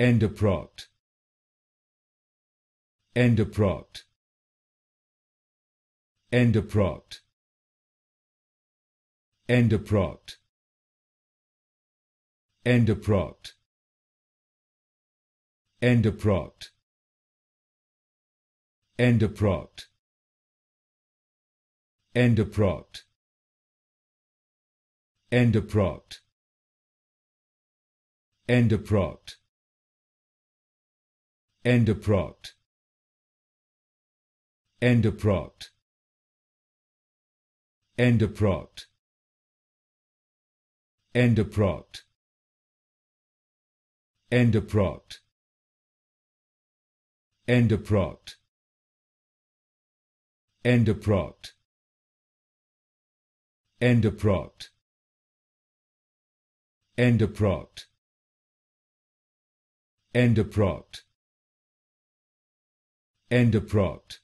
End of prompt. End of prompt. End of prompt. End of prompt. End of prompt. End of prompt. End of prompt. End of prompt. Endoproct. Endoproct. Endoproct. Endoproct. Endoproct. Endoproct. Endoproct. Endoproct. Endoproct. Endoproct end abrupt